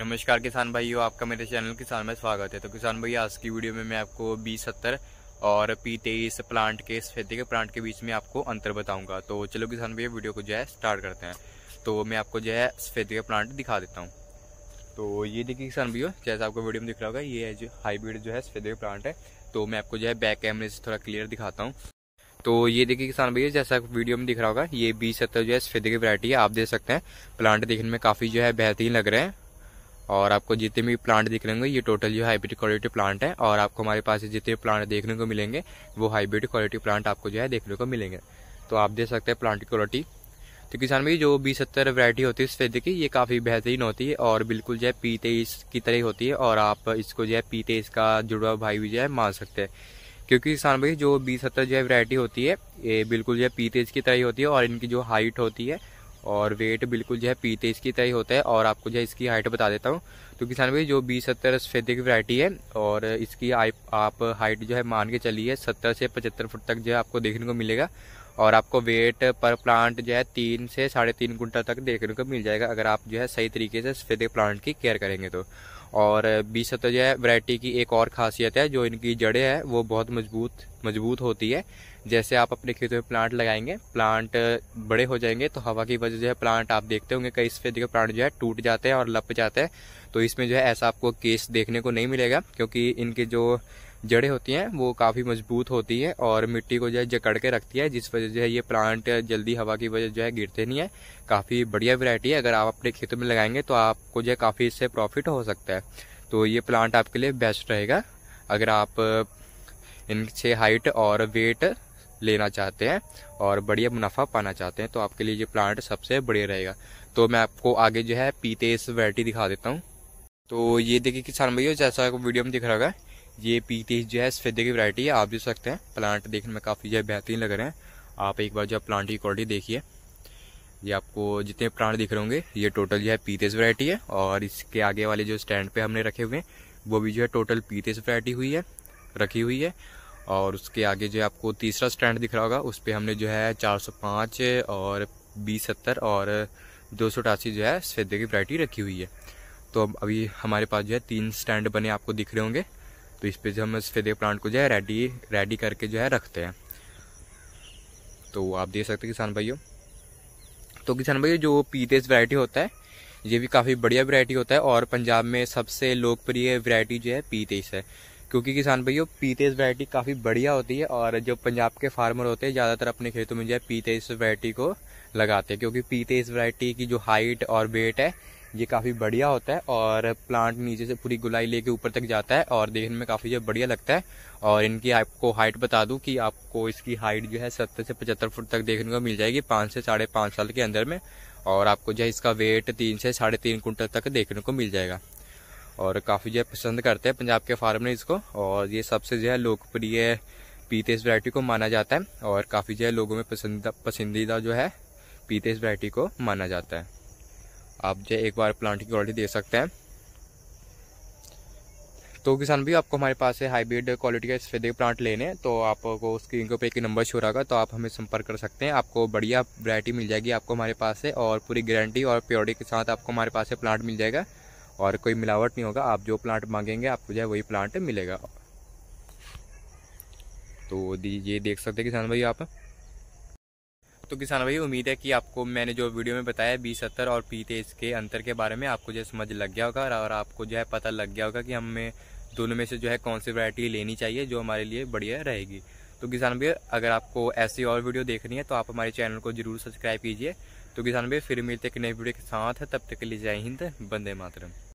नमस्कार किसान भाइयों आपका मेरे चैनल किसान में स्वागत है तो किसान भाई आज की वीडियो में मैं आपको बी सत्तर और पी तेईस प्लांट के सफेदी के प्लांट के बीच में आपको अंतर बताऊंगा तो चलो किसान भैया वीडियो को जो है स्टार्ट करते हैं तो मैं आपको जो है सफेदी का प्लांट दिखा देता हूँ तो ये देखिए किसान भैया जैसा आपको वीडियो में दिख रहा होगा ये जो हाईब्रिड जो है सफेदी का प्लांट है तो मैं आपको जो है बैक कैमरे से थोड़ा क्लियर दिखाता हूँ तो ये देखिए किसान भैया जैसा वीडियो में दिख रहा होगा ये बी सत्तर जो है सफेदी की वरायटी है आप देख सकते हैं प्लांट देखने में काफ़ी जो है बेहतरीन लग रहे हैं और आपको जितने भी प्लांट दिख रहे ये टोटल जो हाइब्रिड क्वालिटी प्लांट है और आपको हमारे पास जितने प्लांट देखने को मिलेंगे वो हाइब्रिड क्वालिटी प्लांट आपको जो है देखने को मिलेंगे तो आप देख सकते हैं प्लांट की क्वालिटी तो किसान भाई जो बी सत्तर वैरायटी होती है फैदे की ये काफ़ी बेहतरीन होती है और बिल्कुल जो है पी तेईस की तरह होती है और आप इसको जो है पी तेईस का जुड़वा भाई भी जो है मान सकते हैं क्योंकि किसान भाई जो बी सत्तर जो है वैरायटी होती है ये बिल्कुल जो है पी तेईस की तरह होती है और इनकी जो हाइट होती है और वेट बिल्कुल जो है पी इसकी की तय होता है और आपको जो है इसकी हाइट बता देता हूँ तो किसान भाई जो बीस सत्तर सफेदे की वरायटी है और इसकी आप हाइट जो है मान के चलिए सत्तर से पचहत्तर फुट तक जो है आपको देखने को मिलेगा और आपको वेट पर प्लांट जो है तीन से साढ़े तीन कुंटल तक देखने को मिल जाएगा अगर आप जो है सही तरीके से सफेदे प्लांट की केयर करेंगे तो और बी है वरायटी की एक और खासियत है जो इनकी जड़ें हैं वो बहुत मजबूत मजबूत होती है जैसे आप अपने खेतों में प्लांट लगाएंगे प्लांट बड़े हो जाएंगे तो हवा की वजह से प्लांट आप देखते होंगे कई सफेद के प्लांट जो है टूट जाते हैं और लप जाते हैं तो इसमें जो है ऐसा आपको केस देखने को नहीं मिलेगा क्योंकि इनके जो जड़ें होती हैं वो काफ़ी मजबूत होती हैं और मिट्टी को जो है जकड़ के रखती है जिस वजह से ये प्लांट जल्दी हवा की वजह जो है गिरते नहीं है काफ़ी बढ़िया वैरायटी है अगर आप अपने खेतों में लगाएंगे तो आपको जो है काफ़ी इससे प्रॉफिट हो सकता है तो ये प्लांट आपके लिए बेस्ट रहेगा अगर आप इनसे हाइट और वेट लेना चाहते हैं और बढ़िया मुनाफा पाना चाहते हैं तो आपके लिए ये प्लांट सबसे बढ़िया रहेगा तो मैं आपको आगे जो है पीतेस वैरायटी दिखा देता हूँ तो ये देखिए किसान भैया जैसा वीडियो में दिख रहा है ये पी तीस जो है सफेदे की वैरायटी है आप देख सकते हैं प्लांट देखने में काफ़ी जो है बेहतरीन लग रहे हैं आप एक बार जो प्लांट की क्वालिटी देखिए ये आपको जितने प्लांट दिख रहे होंगे ये टोटल जो है पी वरायटी वैरायटी है और इसके आगे वाले जो स्टैंड पे हमने रखे हुए हैं वो भी जो है टोटल पी वरायटी वैरायटी हुई है रखी हुई है और उसके आगे जो है आपको तीसरा स्टैंड दिख रहा होगा उस पर हमने जो है चार सौ पाँच और बीस सत्तर और दो सौ अठासी जो है सफेदे की वरायटी रखी हुई है तो अभी हमारे पास जो है तीन स्टैंड बने आपको दिख रहे होंगे तो इस पे जो हम फेदे प्लांट को जो है रेडी रेडी करके जो है रखते हैं तो आप देख सकते किसान भाइयों तो किसान भाइयों जो पीतेज वैरायटी होता है ये भी काफ़ी बढ़िया वैरायटी होता है और पंजाब में सबसे लोकप्रिय वैरायटी जो है पीतेज है क्योंकि किसान भाइयों पीतेज वैरायटी काफ़ी बढ़िया होती है और जो पंजाब के फार्मर होते हैं ज़्यादातर अपने खेतों में जो है पीतेज वैरायटी को लगाते हैं क्योंकि पीतेज वैरायटी की जो हाइट और वेट है ये काफ़ी बढ़िया होता है और प्लांट नीचे से पूरी गुलाई लेके ऊपर तक जाता है और देखने में काफ़ी जो बढ़िया लगता है और इनकी आपको हाइट बता दूं कि आपको इसकी हाइट जो है सत्तर से पचहत्तर फुट तक देखने को मिल जाएगी पाँच से साढ़े पाँच साल के अंदर में और आपको जो है इसका वेट तीन से साढ़े तीन कुंटल तक देखने को मिल जाएगा और काफ़ी जो है पसंद करते हैं पंजाब के फार्मर इसको और ये सबसे जो है लोकप्रिय पीते इस वरायटी को माना जाता है और काफ़ी जो है लोगों में पसंदीदा पसंदीदा जो है पीते इस वरायटी को माना जाता है आप जो एक बार प्लांट की क्वालिटी दे सकते हैं तो किसान भी आपको हमारे पास है हाईब्रिड क्वालिटी का सफेदे प्लांट लेने तो आपको स्क्रीन के ऊपर एक नंबर शो रहा तो आप हमें संपर्क कर सकते हैं आपको बढ़िया वैरायटी मिल जाएगी आपको हमारे पास से और पूरी गारंटी और प्योरिटी के साथ आपको हमारे पास से प्लांट मिल जाएगा और कोई मिलावट नहीं होगा आप जो प्लांट मांगेंगे आपको जो है वही प्लांट मिलेगा तो ये देख सकते हैं किसान भाई आप तो किसान भाई उम्मीद है कि आपको मैंने जो वीडियो में बताया बी सत्तर और पी तेईस के अंतर के बारे में आपको जो समझ लग गया होगा और आपको जो है पता लग गया होगा कि हमें दोनों में से जो है कौन सी वैरायटी लेनी चाहिए जो हमारे लिए बढ़िया रहेगी तो किसान भैया अगर आपको ऐसी और वीडियो देखनी है तो आप हमारे चैनल को जरूर सब्सक्राइब कीजिए तो किसान भाई फिर मिलते कि नई वीडियो के साथ तब तक के लिए जय हिंद बंदे मातरम